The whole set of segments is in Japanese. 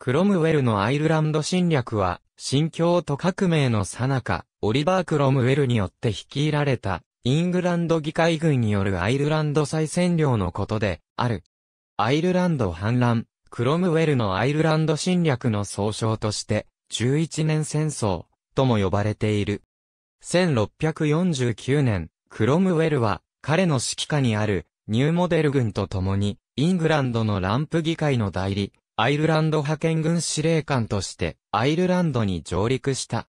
クロムウェルのアイルランド侵略は、新教徒革命の最中、オリバー・クロムウェルによって率いられた、イングランド議会軍によるアイルランド再占領のことで、ある。アイルランド反乱、クロムウェルのアイルランド侵略の総称として、11年戦争、とも呼ばれている。1649年、クロムウェルは、彼の指揮下にある、ニューモデル軍と共に、イングランドのランプ議会の代理、アイルランド派遣軍司令官としてアイルランドに上陸した。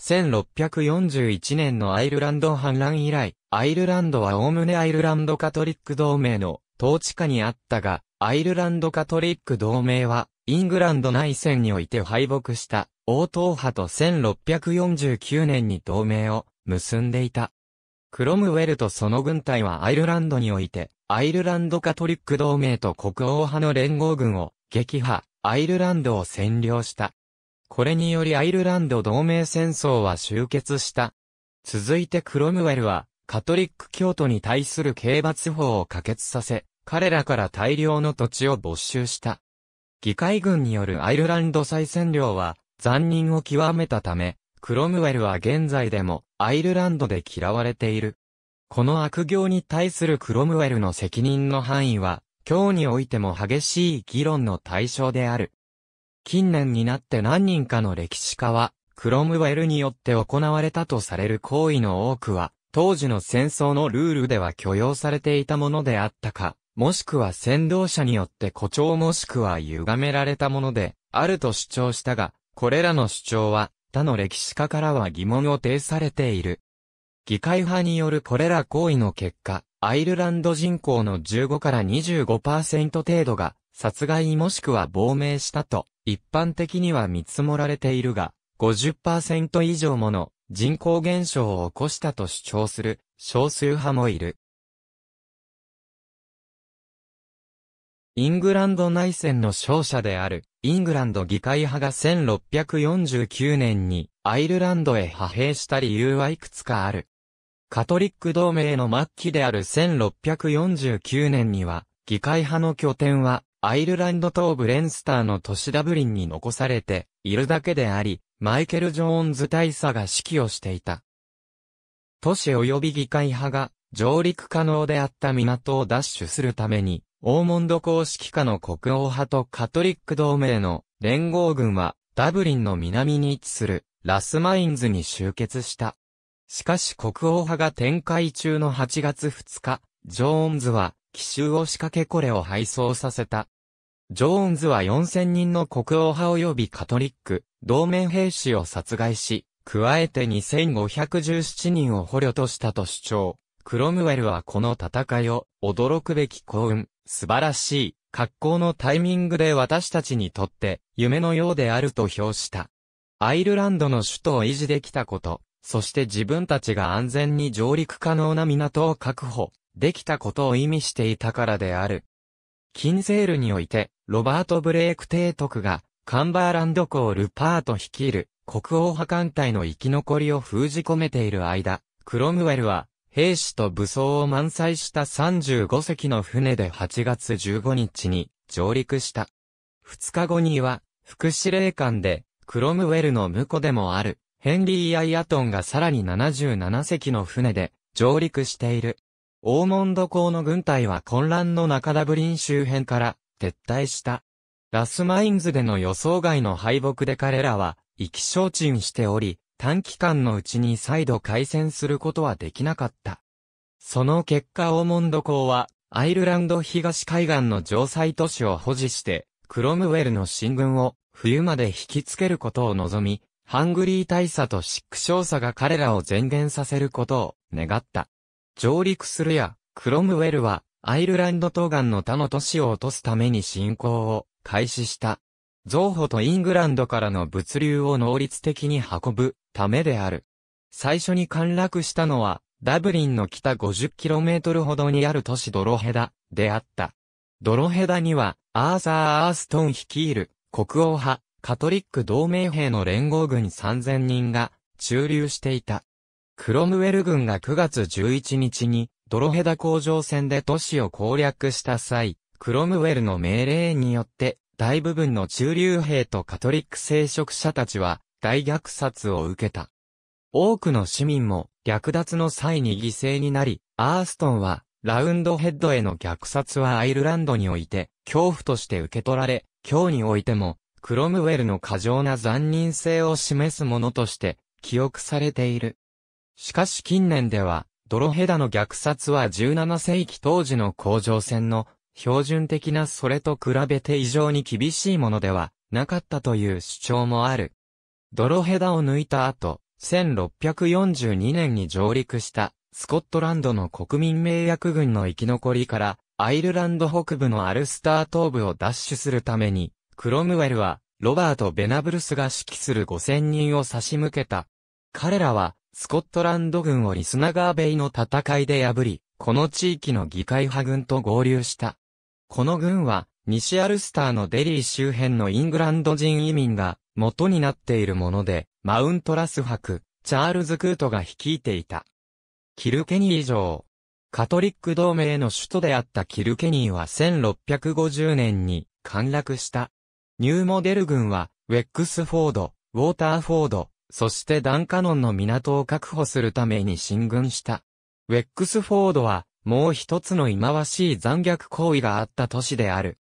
1641年のアイルランド反乱以来、アイルランドはおおむねアイルランドカトリック同盟の統治下にあったが、アイルランドカトリック同盟は、イングランド内戦において敗北した、王党派と1649年に同盟を結んでいた。クロムウェルとその軍隊はアイルランドにおいて、アイルランドカトリック同盟と国王派の連合軍を撃破、アイルランドを占領した。これによりアイルランド同盟戦争は終結した。続いてクロムウェルは、カトリック教徒に対する刑罰法を可決させ、彼らから大量の土地を没収した。議会軍によるアイルランド再占領は、残忍を極めたため、クロムウェルは現在でも、アイルランドで嫌われている。この悪行に対するクロムウェルの責任の範囲は、今日においても激しい議論の対象である。近年になって何人かの歴史家は、クロムウェルによって行われたとされる行為の多くは、当時の戦争のルールでは許容されていたものであったか、もしくは先導者によって誇張もしくは歪められたもので、あると主張したが、これらの主張は、他の歴史家からは疑問を呈されている。議会派によるこれら行為の結果、アイルランド人口の15から25%程度が殺害もしくは亡命したと一般的には見積もられているが、50%以上もの人口減少を起こしたと主張する少数派もいる。イングランド内戦の勝者である、イングランド議会派が1649年にアイルランドへ派兵した理由はいくつかある。カトリック同盟の末期である1649年には、議会派の拠点は、アイルランド東部レンスターの都市ダブリンに残されているだけであり、マイケル・ジョーンズ大佐が指揮をしていた。都市及び議会派が上陸可能であった港を奪取するために、オーモンド公式下の国王派とカトリック同盟の連合軍はダブリンの南に位置するラスマインズに集結した。しかし国王派が展開中の8月2日、ジョーンズは奇襲を仕掛けこれを敗走させた。ジョーンズは4000人の国王派及びカトリック、同盟兵士を殺害し、加えて2517人を捕虜としたと主張。クロムウェルはこの戦いを、驚くべき幸運、素晴らしい、格好のタイミングで私たちにとって、夢のようであると評した。アイルランドの首都を維持できたこと、そして自分たちが安全に上陸可能な港を確保、できたことを意味していたからである。キンセールにおいて、ロバート・ブレイク提督が、カンバーランド港ルパート率いる、国王派艦隊の生き残りを封じ込めている間、クロムウェルは、兵士と武装を満載した35隻の船で8月15日に上陸した。2日後には、副司令官で、クロムウェルの婿でもある、ヘンリー・アイアトンがさらに77隻の船で上陸している。オーモンド港の軍隊は混乱の中ダブリン周辺から撤退した。ラスマインズでの予想外の敗北で彼らは意気消沈しており、短期間のうちに再度開戦することはできなかった。その結果オーモンド港はアイルランド東海岸の城塞都市を保持して、クロムウェルの進軍を冬まで引きつけることを望み、ハングリー大佐とシック少佐が彼らを前言させることを願った。上陸するや、クロムウェルは、アイルランド東岸の他の都市を落とすために侵攻を開始した。造歩とイングランドからの物流を能率的に運ぶためである。最初に陥落したのは、ダブリンの北 50km ほどにある都市ドロヘダであった。ドロヘダには、アーサー・アーストン率いる国王派カトリック同盟兵の連合軍3000人が駐留していた。クロムウェル軍が9月11日にドロヘダ工場戦で都市を攻略した際、クロムウェルの命令によって大部分の駐留兵とカトリック聖職者たちは大虐殺を受けた。多くの市民も略奪の際に犠牲になり、アーストンはラウンドヘッドへの虐殺はアイルランドにおいて恐怖として受け取られ、今日においてもクロムウェルの過剰な残忍性を示すものとして記憶されている。しかし近年では、ドロヘダの虐殺は17世紀当時の工場戦の標準的なそれと比べて異常に厳しいものではなかったという主張もある。ドロヘダを抜いた後、1642年に上陸したスコットランドの国民名役軍の生き残りからアイルランド北部のアルスター東部を奪取するためにクロムウェルは、ロバート・ベナブルスが指揮する5000人を差し向けた。彼らは、スコットランド軍をリスナガーベイの戦いで破り、この地域の議会派軍と合流した。この軍は、西アルスターのデリー周辺のイングランド人移民が元になっているもので、マウントラス博、チャールズ・クートが率いていた。キルケニー城。カトリック同盟の首都であったキルケニーは1650年に陥落した。ニューモデル軍は、ウェックスフォード、ウォーターフォード、そしてダンカノンの港を確保するために進軍した。ウェックスフォードは、もう一つの忌まわしい残虐行為があった都市である。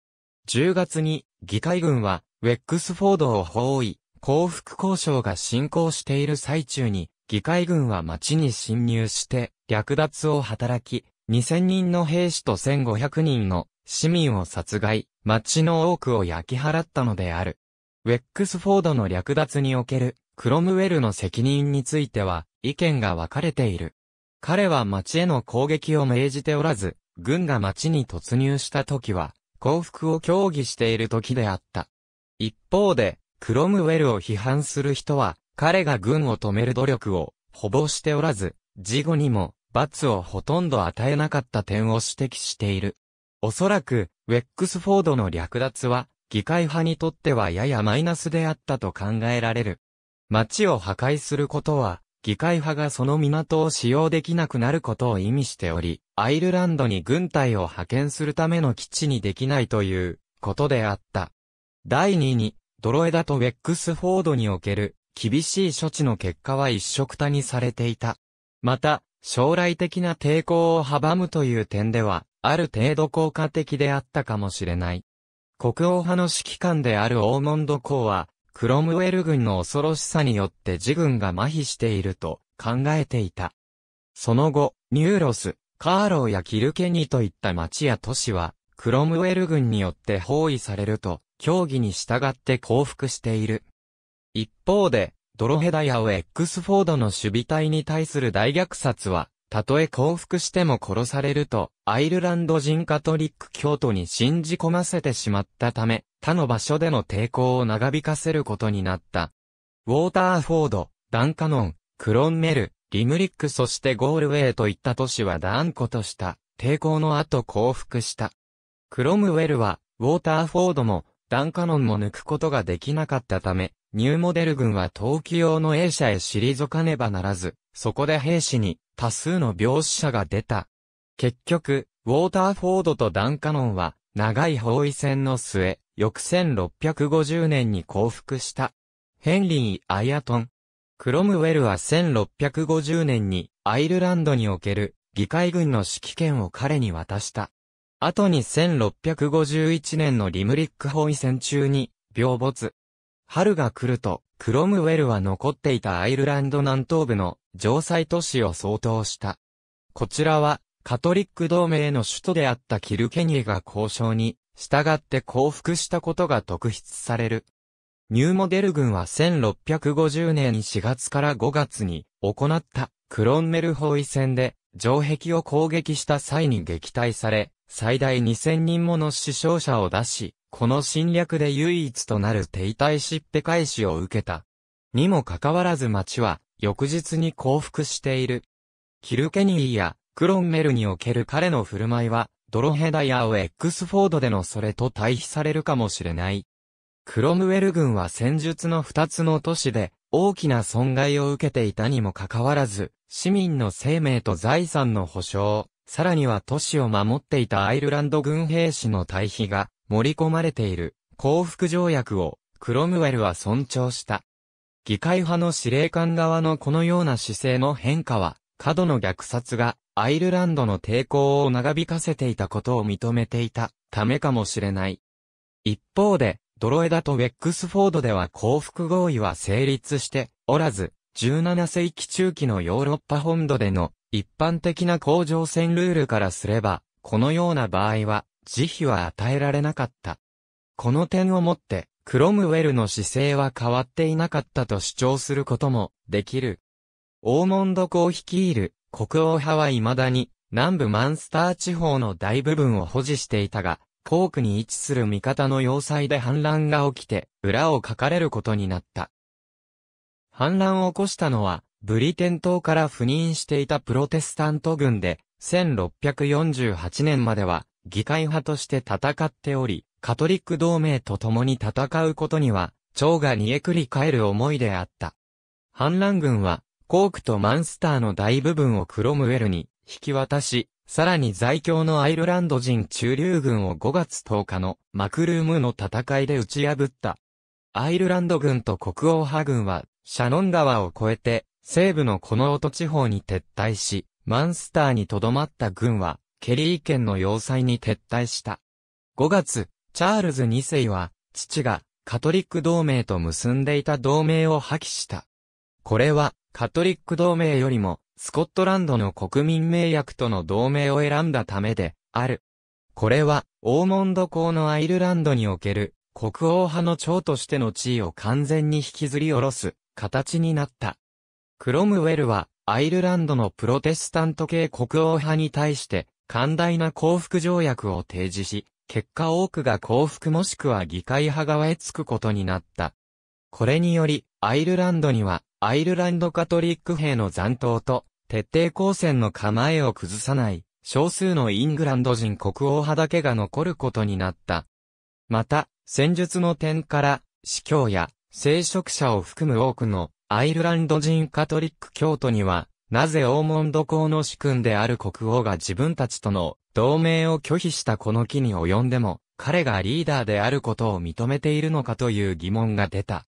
10月に、議会軍は、ウェックスフォードを包囲、降伏交渉が進行している最中に、議会軍は町に侵入して、略奪を働き、2000人の兵士と1500人の市民を殺害、町の多くを焼き払ったのである。ウェックスフォードの略奪におけるクロムウェルの責任については意見が分かれている。彼は町への攻撃を命じておらず、軍が町に突入した時は降伏を協議している時であった。一方で、クロムウェルを批判する人は、彼が軍を止める努力を、ほぼしておらず、事後にも、罰をほとんど与えなかった点を指摘している。おそらく、ウェックスフォードの略奪は、議会派にとってはややマイナスであったと考えられる。街を破壊することは、議会派がその港を使用できなくなることを意味しており、アイルランドに軍隊を派遣するための基地にできないということであった。第2に、ドロエダとウェックスフォードにおける厳しい処置の結果は一色たにされていた。また、将来的な抵抗を阻むという点では、ある程度効果的であったかもしれない。国王派の指揮官であるオーモンド公は、クロムウェル軍の恐ろしさによって自軍が麻痺していると考えていた。その後、ニューロス、カーローやキルケニといった町や都市は、クロムウェル軍によって包囲されると、協議に従って降伏している。一方で、ドロヘダヤをェックスフォードの守備隊に対する大虐殺は、たとえ降伏しても殺されると、アイルランド人カトリック教徒に信じ込ませてしまったため、他の場所での抵抗を長引かせることになった。ウォーターフォード、ダンカノン、クロンメル、リムリックそしてゴールウェイといった都市は断固とした、抵抗の後降伏した。クロムウェルは、ウォーターフォードも、ダンカノンも抜くことができなかったため、ニューモデル軍は陶器用の A 社へ退かねばならず、そこで兵士に多数の病死者が出た。結局、ウォーターフォードとダンカノンは、長い包囲戦の末、翌1650年に降伏した。ヘンリー・アイアトン。クロムウェルは1650年にアイルランドにおける議会軍の指揮権を彼に渡した。後に1651年のリムリック包囲戦中に病没。春が来ると、クロムウェルは残っていたアイルランド南東部の城塞都市を相当した。こちらは、カトリック同盟の首都であったキルケニエが交渉に、従って降伏したことが特筆される。ニューモデル軍は1650年4月から5月に行ったクロンメル包囲戦で城壁を攻撃した際に撃退され、最大2000人もの死傷者を出し、この侵略で唯一となる停滞しっぺ返しを受けた。にもかかわらず町は翌日に降伏している。キルケニーやクロンメルにおける彼の振る舞いは、ドロヘダヤをエックスフォードでのそれと対比されるかもしれない。クロムウェル軍は戦術の二つの都市で大きな損害を受けていたにもかかわらず、市民の生命と財産の保障、さらには都市を守っていたアイルランド軍兵士の対比が盛り込まれている降伏条約をクロムウェルは尊重した。議会派の司令官側のこのような姿勢の変化は、過度の虐殺がアイルランドの抵抗を長引かせていたことを認めていたためかもしれない。一方で、ドロエダとウェックスフォードでは降伏合意は成立しておらず、17世紀中期のヨーロッパ本土での一般的な工場戦ルールからすれば、このような場合は、慈悲は与えられなかった。この点をもって、クロムウェルの姿勢は変わっていなかったと主張することもできる。オーモンド公率いる国王派は未だに南部マンスター地方の大部分を保持していたが、コークに位置する味方の要塞で反乱が起きて裏をかかれることになった。反乱を起こしたのはブリテン島から赴任していたプロテスタント軍で1648年までは議会派として戦っており、カトリック同盟と共に戦うことには、蝶が煮えくり返る思いであった。反乱軍は、コークとマンスターの大部分をクロムウェルに引き渡し、さらに在京のアイルランド人中流軍を5月10日のマクルームの戦いで打ち破った。アイルランド軍と国王派軍は、シャノン川を越えて、西部のコノオト地方に撤退し、マンスターに留まった軍は、ケリー県の要塞に撤退した。5月、チャールズ2世は、父がカトリック同盟と結んでいた同盟を破棄した。これは、カトリック同盟よりも、スコットランドの国民名約との同盟を選んだためで、ある。これは、オーモンド公のアイルランドにおける、国王派の長としての地位を完全に引きずり下ろす、形になった。クロムウェルは、アイルランドのプロテスタント系国王派に対して、寛大な降伏条約を提示し、結果多くが降伏もしくは議会派側へつくことになった。これにより、アイルランドには、アイルランドカトリック兵の残党と、徹底抗戦の構えを崩さない、少数のイングランド人国王派だけが残ることになった。また、戦術の点から、司教や、聖職者を含む多くの、アイルランド人カトリック教徒には、なぜオーモンド公の主君である国王が自分たちとの同盟を拒否したこの機に及んでも、彼がリーダーであることを認めているのかという疑問が出た。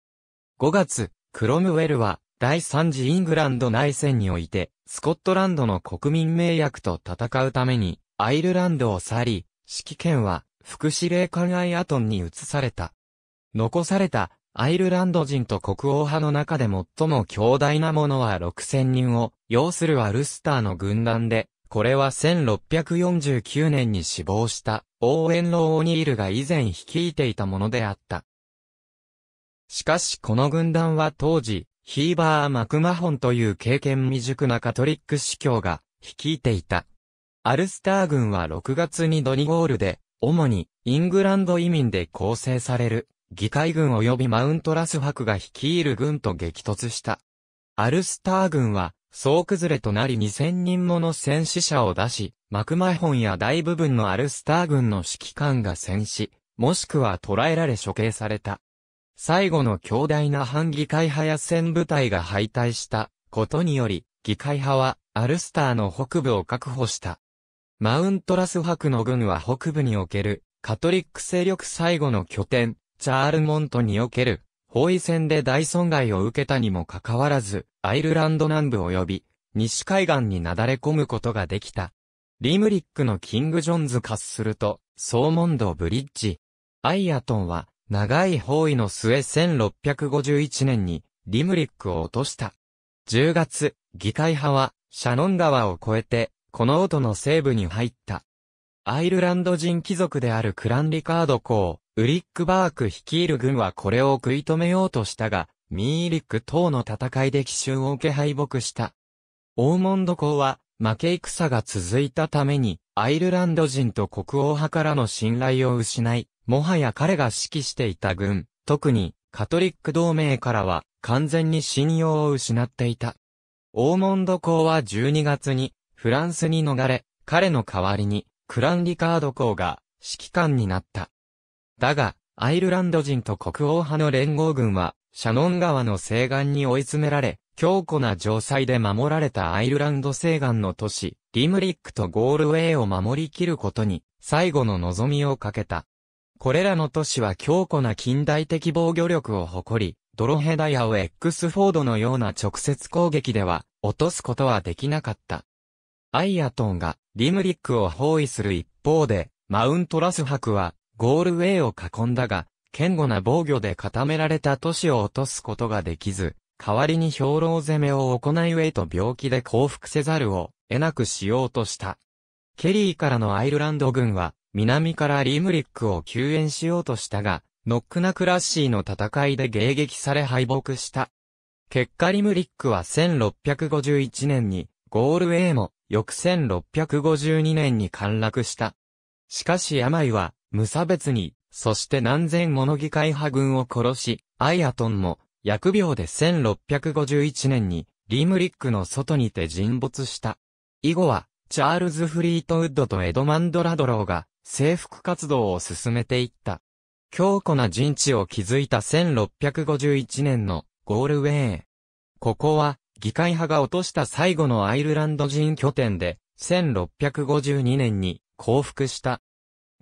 5月、クロムウェルは、第3次イングランド内戦において、スコットランドの国民名役と戦うために、アイルランドを去り、指揮権は、副司令官アイアトンに移された。残された、アイルランド人と国王派の中で最も強大なものは6000人を要するはルスターの軍団で、これは1649年に死亡したオーウェンロー・オニールが以前率いていたものであった。しかしこの軍団は当時、ヒーバー・マクマホンという経験未熟なカトリック司教が率いていた。アルスター軍は6月にドニゴールで、主にイングランド移民で構成される議会軍及びマウントラス博が率いる軍と激突した。アルスター軍は総崩れとなり2000人もの戦死者を出し、マクマホンや大部分のアルスター軍の指揮官が戦死、もしくは捕らえられ処刑された。最後の強大な反議会派や戦部隊が敗退したことにより、議会派はアルスターの北部を確保した。マウントラス博の軍は北部におけるカトリック勢力最後の拠点、チャールモントにおける包囲戦で大損害を受けたにもかかわらず、アイルランド南部及び、西海岸になだれ込むことができた。リムリックのキング・ジョンズ化すると、ソーモンド・ブリッジ。アイアトンは、長い包囲の末1651年に、リムリックを落とした。10月、議会派は、シャノン川を越えて、この音の西部に入った。アイルランド人貴族であるクランリカード公、ウリックバーク率いる軍はこれを食い止めようとしたが、ミーリック等の戦いで奇襲を受け敗北した。オーモンド公は、負け戦が続いたために、アイルランド人と国王派からの信頼を失い、もはや彼が指揮していた軍、特に、カトリック同盟からは、完全に信用を失っていた。オーモンド公は12月に、フランスに逃れ、彼の代わりに、クランリカード公が、指揮官になった。だが、アイルランド人と国王派の連合軍は、シャノン川の西岸に追い詰められ、強固な城塞で守られたアイルランド西岸の都市、リムリックとゴールウェイを守りきることに、最後の望みをかけた。これらの都市は強固な近代的防御力を誇り、ドロヘダヤをエックスフォードのような直接攻撃では、落とすことはできなかった。アイアトンが、リムリックを包囲する一方で、マウントラス博は、ゴールウェイを囲んだが、堅固な防御で固められた都市を落とすことができず、代わりに兵糧攻めを行いウェイと病気で降伏せざるを得なくしようとした。ケリーからのアイルランド軍は、南からリムリックを救援しようとしたが、ノックナクラッシーの戦いで迎撃され敗北した。結果リムリックは1651年に、ゴールウェイも、翌1652年に陥落した。しかし病は、無差別に、そして何千もの議会派軍を殺し、アイアトンも、薬病で1651年に、リームリックの外にて沈没した。以後は、チャールズ・フリートウッドとエドマンド・ラドローが、征服活動を進めていった。強固な陣地を築いた1651年のゴールウェイ。ここは、議会派が落とした最後のアイルランド人拠点で、1652年に降伏した。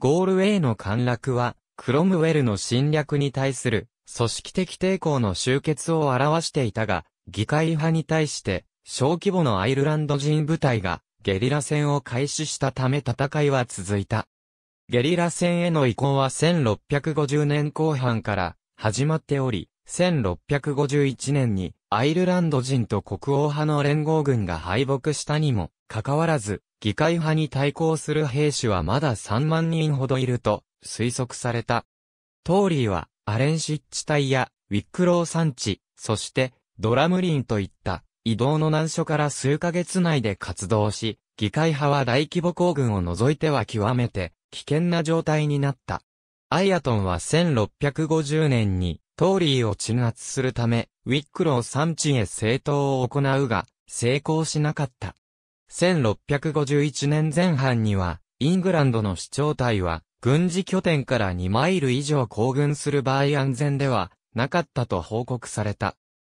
ゴールウェイの陥落は、クロムウェルの侵略に対する組織的抵抗の終結を表していたが、議会派に対して小規模のアイルランド人部隊がゲリラ戦を開始したため戦いは続いた。ゲリラ戦への移行は1650年後半から始まっており、1651年にアイルランド人と国王派の連合軍が敗北したにもかかわらず、議会派に対抗する兵士はまだ3万人ほどいると推測された。トーリーはアレンシッチ帯やウィックロー山地、そしてドラムリンといった移動の難所から数ヶ月内で活動し、議会派は大規模行軍を除いては極めて危険な状態になった。アイアトンは1650年にトーリーを鎮圧するため、ウィックロー山地へ政党を行うが、成功しなかった。1651年前半には、イングランドの市長隊は、軍事拠点から2マイル以上行軍する場合安全ではなかったと報告された。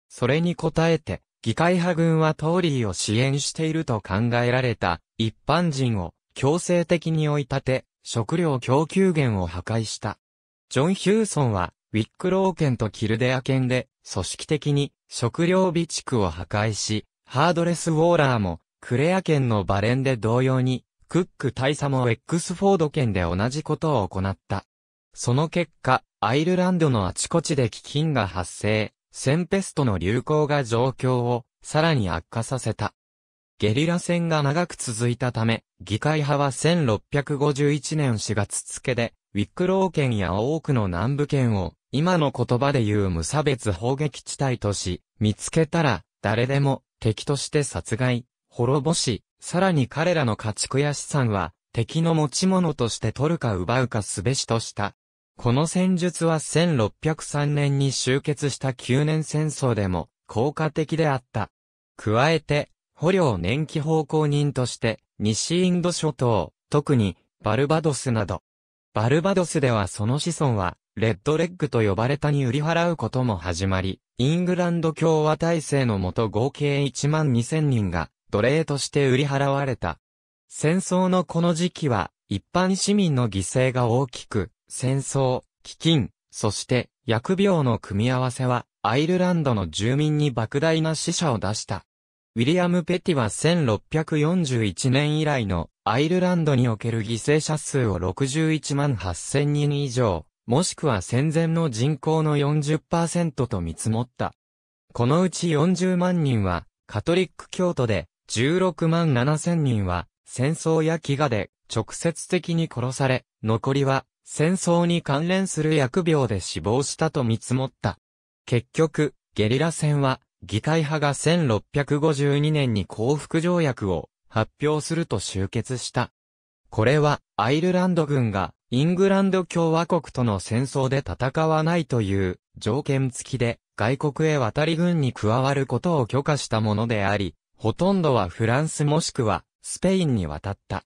それに応えて、議会派軍はトーリーを支援していると考えられた一般人を強制的に追い立て、食料供給源を破壊した。ジョン・ヒューソンは、ウィックロー県とキルデア県で、組織的に食料備蓄を破壊し、ハードレス・ウォーラーもクレア県のバレンで同様に、クック大佐もエックスフォード県で同じことを行った。その結果、アイルランドのあちこちで飢饉が発生、センペストの流行が状況をさらに悪化させた。ゲリラ戦が長く続いたため、議会派は1651年4月付で、ウィックロー県や多くの南部県を、今の言葉で言う無差別砲撃地帯とし、見つけたら、誰でも敵として殺害、滅ぼし、さらに彼らの家畜や資産は、敵の持ち物として取るか奪うかすべしとした。この戦術は1603年に終結した9年戦争でも効果的であった。加えて、捕虜を年期奉公人として、西インド諸島、特に、バルバドスなど。バルバドスではその子孫は、レッドレッグと呼ばれたに売り払うことも始まり、イングランド共和体制のもと合計1万2000人が奴隷として売り払われた。戦争のこの時期は、一般市民の犠牲が大きく、戦争、飢饉、そして薬病の組み合わせは、アイルランドの住民に莫大な死者を出した。ウィリアム・ペティは1641年以来のアイルランドにおける犠牲者数を61万8000人以上、もしくは戦前の人口の40%と見積もった。このうち40万人はカトリック教徒で16万7千人は戦争や飢餓で直接的に殺され、残りは戦争に関連する疫病で死亡したと見積もった。結局、ゲリラ戦は議会派が1652年に降伏条約を発表すると集結した。これはアイルランド軍がイングランド共和国との戦争で戦わないという条件付きで外国へ渡り軍に加わることを許可したものであり、ほとんどはフランスもしくは、スペインに渡った。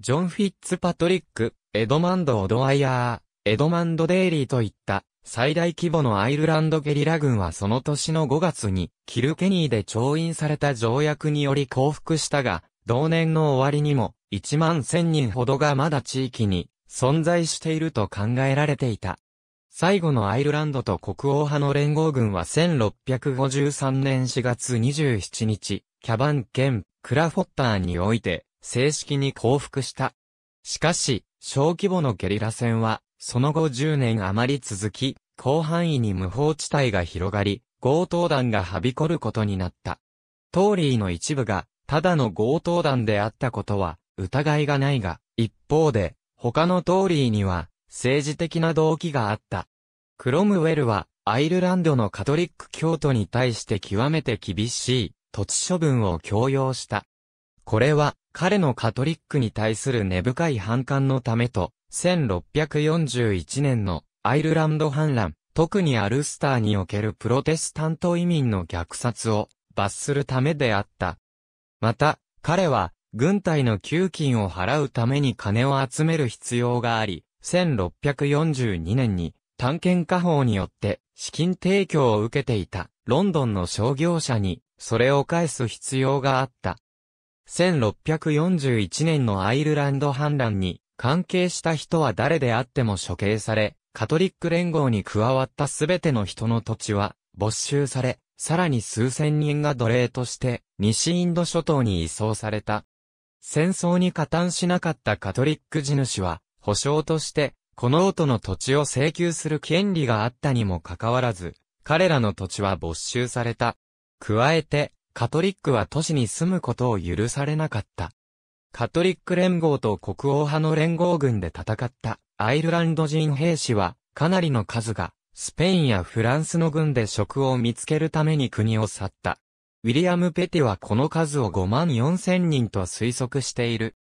ジョン・フィッツ・パトリック、エドマンド・オドワイヤー、エドマンド・デイリーといった、最大規模のアイルランドゲリラ軍はその年の5月に、キルケニーで調印された条約により降伏したが、同年の終わりにも、1万1000人ほどがまだ地域に存在していると考えられていた。最後のアイルランドと国王派の連合軍は1653年4月27日、キャバン兼クラフォッターにおいて正式に降伏した。しかし、小規模のゲリラ戦は、その後10年余り続き、広範囲に無法地帯が広がり、強盗団がはびこることになった。トーリーの一部が、ただの強盗団であったことは、疑いがないが、一方で、他のトーリーには、政治的な動機があった。クロムウェルは、アイルランドのカトリック教徒に対して極めて厳しい、土地処分を強要した。これは彼のカトリックに対する根深い反感のためと、1641年のアイルランド反乱、特にアルスターにおけるプロテスタント移民の虐殺を罰するためであった。また、彼は軍隊の給金を払うために金を集める必要があり、1642年に探検家法によって資金提供を受けていたロンドンの商業者にそれを返す必要があった。1641年のアイルランド反乱に関係した人は誰であっても処刑され、カトリック連合に加わったすべての人の土地は没収され、さらに数千人が奴隷として西インド諸島に移送された。戦争に加担しなかったカトリック地主は保証としてこの音の土地を請求する権利があったにもかかわらず、彼らの土地は没収された。加えて、カトリックは都市に住むことを許されなかった。カトリック連合と国王派の連合軍で戦ったアイルランド人兵士はかなりの数がスペインやフランスの軍で職を見つけるために国を去った。ウィリアム・ペティはこの数を5万4千人と推測している。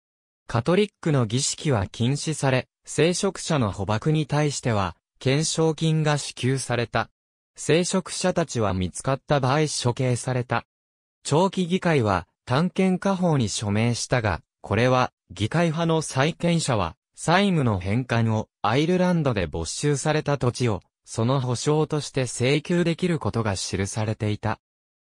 カトリックの儀式は禁止され、聖職者の捕獲に対しては、懸賞金が支給された。聖職者たちは見つかった場合処刑された。長期議会は、探検家法に署名したが、これは、議会派の債権者は、債務の返還をアイルランドで没収された土地を、その保証として請求できることが記されていた。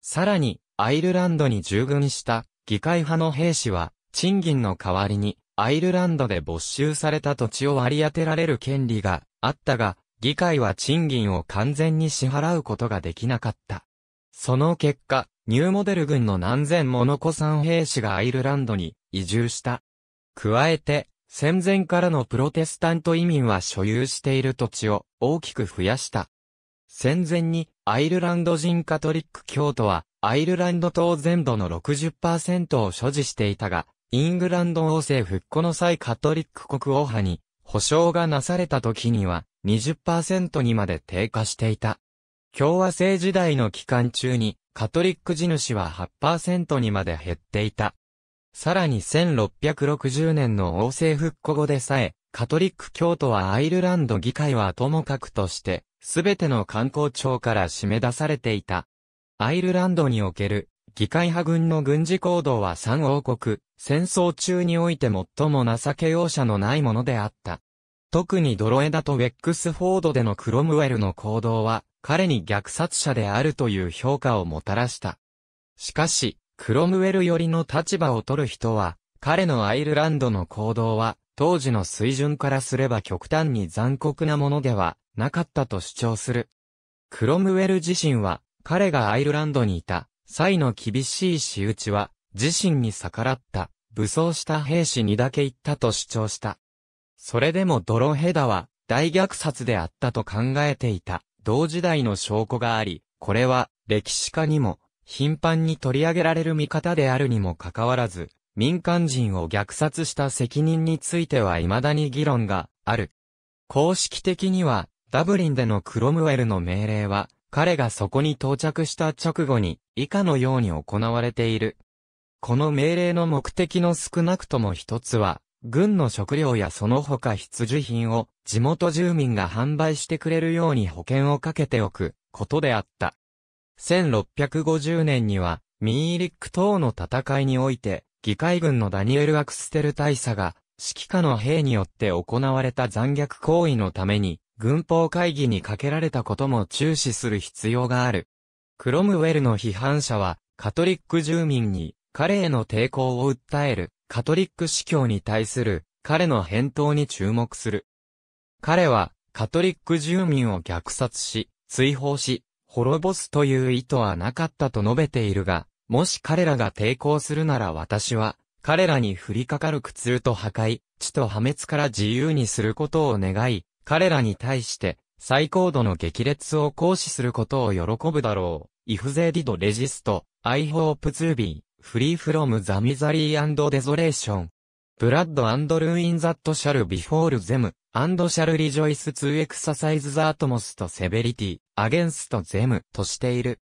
さらに、アイルランドに従軍した議会派の兵士は、賃金の代わりにアイルランドで没収された土地を割り当てられる権利があったが、議会は賃金を完全に支払うことができなかった。その結果、ニューモデル軍の何千ものさん兵士がアイルランドに移住した。加えて、戦前からのプロテスタント移民は所有している土地を大きく増やした。戦前にアイルランド人カトリック教徒はアイルランド島全土の60%を所持していたが、イングランド王政復古の際カトリック国王派に保証がなされた時には20%にまで低下していた。共和制時代の期間中にカトリック地主は8%にまで減っていた。さらに1660年の王政復古後でさえ、カトリック教徒はアイルランド議会はともかくとして、すべての観光庁から締め出されていた。アイルランドにおける議会派軍の軍事行動は三王国、戦争中において最も情け容赦のないものであった。特にドロエダとウェックスフォードでのクロムウェルの行動は、彼に虐殺者であるという評価をもたらした。しかし、クロムウェル寄りの立場を取る人は、彼のアイルランドの行動は、当時の水準からすれば極端に残酷なものではなかったと主張する。クロムウェル自身は、彼がアイルランドにいた際の厳しい仕打ちは、自身に逆らった、武装した兵士にだけ言ったと主張した。それでもドロヘダは、大虐殺であったと考えていた、同時代の証拠があり、これは、歴史家にも、頻繁に取り上げられる見方であるにもかかわらず、民間人を虐殺した責任については未だに議論がある。公式的には、ダブリンでのクロムウェルの命令は、彼がそこに到着した直後に、以下のように行われている。この命令の目的の少なくとも一つは、軍の食料やその他必需品を地元住民が販売してくれるように保険をかけておくことであった。1650年には、ミーリック等の戦いにおいて、議会軍のダニエル・アクステル大佐が、指揮下の兵によって行われた残虐行為のために、軍法会議にかけられたことも注視する必要がある。クロムウェルの批判者は、カトリック住民に彼への抵抗を訴えるカトリック司教に対する彼の返答に注目する。彼はカトリック住民を虐殺し、追放し、滅ぼすという意図はなかったと述べているが、もし彼らが抵抗するなら私は、彼らに降りかかる苦痛と破壊、地と破滅から自由にすることを願い、彼らに対して最高度の激烈を行使することを喜ぶだろう。If they did resist, I hope to be free from the misery and desolation. Blood and ruin that shall befall them, and shall rejoice to exercise the utmost severity against them としている。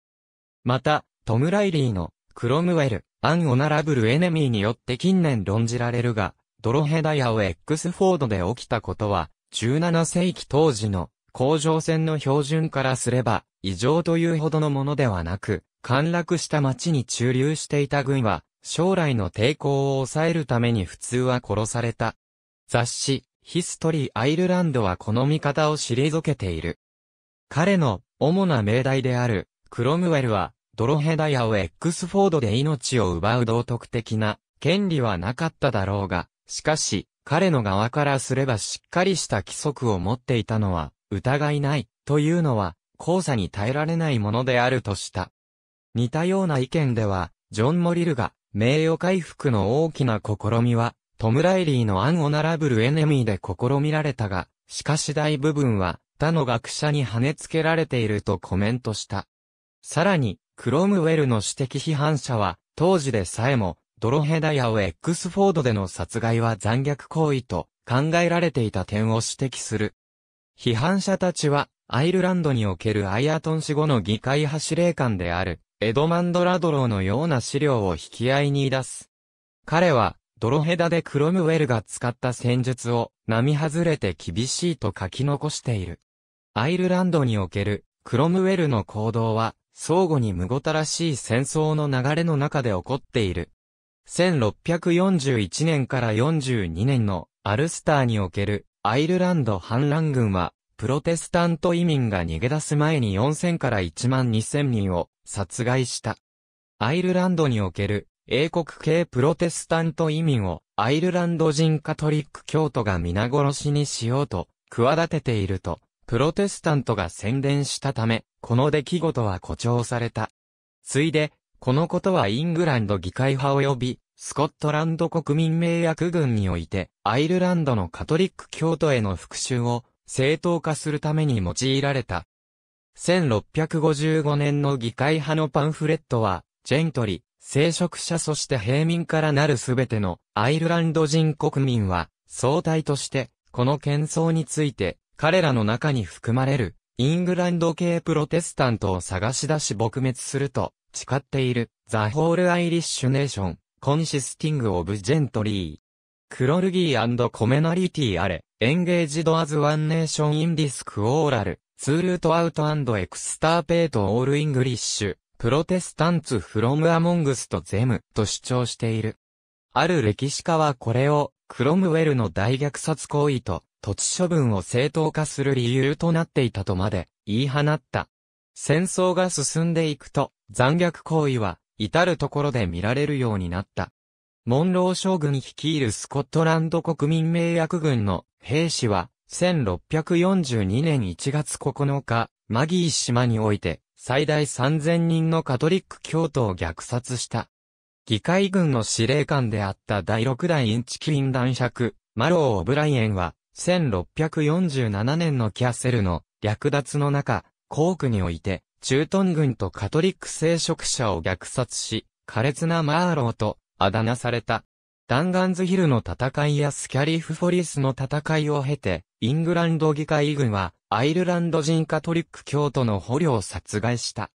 また、トム・ライリーのクロムウェル、アン・オナラブル・エネミーによって近年論じられるが、ドロヘダヤをエックスフォードで起きたことは、17世紀当時の甲状腺の標準からすれば異常というほどのものではなく、陥落した町に駐留していた軍は、将来の抵抗を抑えるために普通は殺された。雑誌、ヒストリー・アイルランドはこの見方を退けている。彼の主な命題である、クロムウェルは、ドロヘダヤをエックスフォードで命を奪う道徳的な権利はなかっただろうが、しかし、彼の側からすればしっかりした規則を持っていたのは、疑いない、というのは、交差に耐えられないものであるとした。似たような意見では、ジョン・モリルが、名誉回復の大きな試みは、トム・ライリーのアン・オナラブル・エネミーで試みられたが、しかし大部分は、他の学者に跳ねつけられているとコメントした。さらに、クロムウェルの指摘批判者は、当時でさえも、ドロヘダヤを X ックスフォードでの殺害は残虐行為と考えられていた点を指摘する。批判者たちは、アイルランドにおけるアイアトン死後の議会派司令官である、エドマンド・ラドローのような資料を引き合いに出す。彼は、ドロヘダでクロムウェルが使った戦術を、並外れて厳しいと書き残している。アイルランドにおける、クロムウェルの行動は、相互に無ごたらしい戦争の流れの中で起こっている。1641年から42年のアルスターにおけるアイルランド反乱軍は、プロテスタント移民が逃げ出す前に4000から1万2000人を殺害した。アイルランドにおける英国系プロテスタント移民をアイルランド人カトリック教徒が皆殺しにしようと企てていると、プロテスタントが宣伝したため、この出来事は誇張された。ついで、このことはイングランド議会派及び、スコットランド国民名約軍において、アイルランドのカトリック教徒への復讐を正当化するために用いられた。1655年の議会派のパンフレットは、ジェントリ、聖職者そして平民からなるすべてのアイルランド人国民は、総体として、この喧騒について、彼らの中に含まれる、イングランド系プロテスタントを探し出し撲滅すると誓っている、ザ・ホール・アイリッシュ・ネーション、コンシスティング・オブ・ジェントリー。クロルギーコメナリティあれ、エンゲージドアズ・ワン・ネーション・イン・ディスク・オーラル、ツールート・アウト・エクスターペート・オール・イングリッシュ、プロテスタンツ・フロム・アモングスとゼムと主張している。ある歴史家はこれを、クロムウェルの大虐殺行為と、土地処分を正当化する理由となっていたとまで、言い放った。戦争が進んでいくと、残虐行為は、至るところで見られるようになった。モンロー将軍率いるスコットランド国民名役軍の兵士は、1642年1月9日、マギー島において、最大3000人のカトリック教徒を虐殺した。議会軍の司令官であった第6代インチキリン男爵、マロー・オブライエンは、1647年のキャッセルの略奪の中、ークにおいて、中東軍とカトリック聖職者を虐殺し、苛烈なマーローと、あだ名された。ダンガンズヒルの戦いやスキャリフフォリスの戦いを経て、イングランド議会軍は、アイルランド人カトリック教徒の捕虜を殺害した。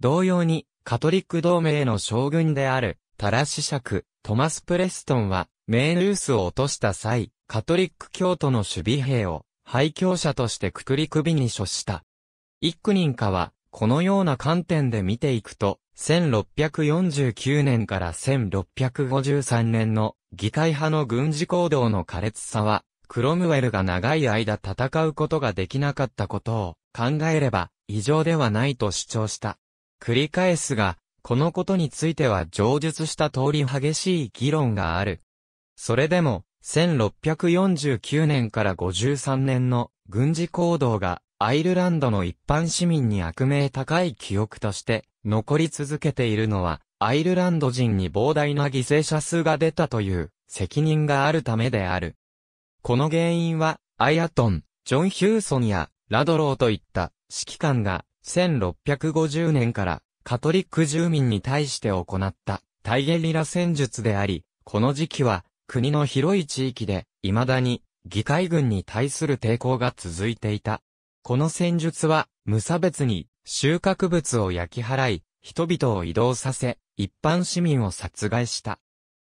同様に、カトリック同盟の将軍である、タラシシャク、トマス・プレストンは、メールースを落とした際、カトリック教徒の守備兵を、廃教者としてくくり首に処した。幾人かは、このような観点で見ていくと、1649年から1653年の議会派の軍事行動の苛烈さは、クロムウェルが長い間戦うことができなかったことを考えれば異常ではないと主張した。繰り返すが、このことについては上述した通り激しい議論がある。それでも、1649年から53年の軍事行動がアイルランドの一般市民に悪名高い記憶として残り続けているのは、アイルランド人に膨大な犠牲者数が出たという責任があるためである。この原因は、アイアトン、ジョン・ヒューソンやラドローといった指揮官が1650年からカトリック住民に対して行ったタイゲリラ戦術であり、この時期は国の広い地域で未だに議会軍に対する抵抗が続いていた。この戦術は、無差別に、収穫物を焼き払い、人々を移動させ、一般市民を殺害した。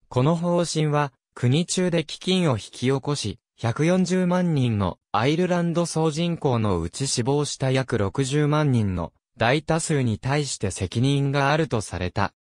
この方針は、国中で飢饉を引き起こし、140万人のアイルランド総人口のうち死亡した約60万人の大多数に対して責任があるとされた。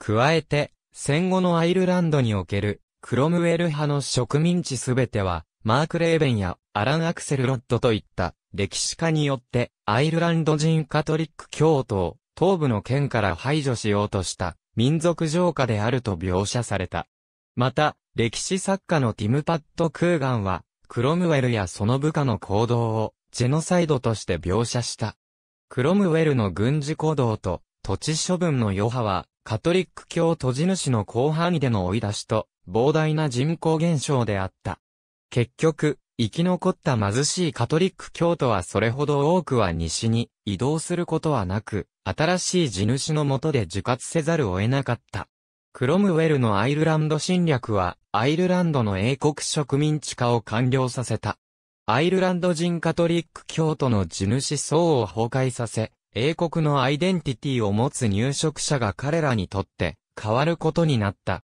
加えて、戦後のアイルランドにおけるクロムウェル派の植民地すべては、マーク・レーベンやアラン・アクセル・ロッドといった歴史家によってアイルランド人カトリック教徒を東部の県から排除しようとした民族浄化であると描写された。また、歴史作家のティム・パット・クーガンは、クロムウェルやその部下の行動をジェノサイドとして描写した。クロムウェルの軍事行動と土地処分の余波は、カトリック教徒地主の広範囲での追い出しと、膨大な人口減少であった。結局、生き残った貧しいカトリック教徒はそれほど多くは西に移動することはなく、新しい地主のもとで受活せざるを得なかった。クロムウェルのアイルランド侵略は、アイルランドの英国植民地化を完了させた。アイルランド人カトリック教徒の地主層を崩壊させ、英国のアイデンティティを持つ入植者が彼らにとって変わることになった。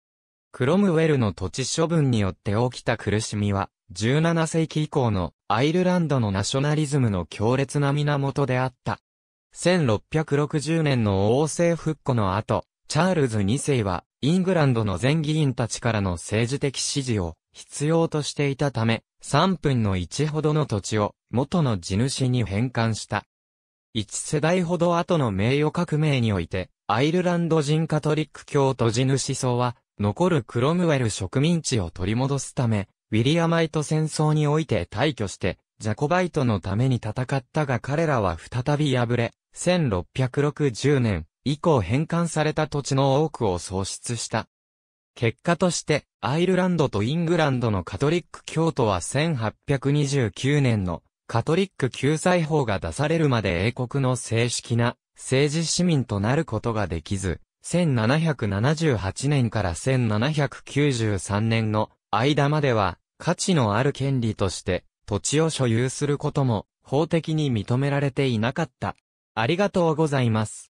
クロムウェルの土地処分によって起きた苦しみは、17世紀以降のアイルランドのナショナリズムの強烈な源であった。1660年の王政復古の後、チャールズ2世は、イングランドの全議員たちからの政治的支持を必要としていたため、3分の1ほどの土地を元の地主に返還した。1世代ほど後の名誉革命において、アイルランド人カトリック教と地主層は、残るクロムウェル植民地を取り戻すため、ウィリアマイト戦争において退去して、ジャコバイトのために戦ったが彼らは再び敗れ、1660年以降返還された土地の多くを喪失した。結果として、アイルランドとイングランドのカトリック教徒は1829年のカトリック救済法が出されるまで英国の正式な政治市民となることができず、1778年から1793年の間までは価値のある権利として土地を所有することも法的に認められていなかった。ありがとうございます。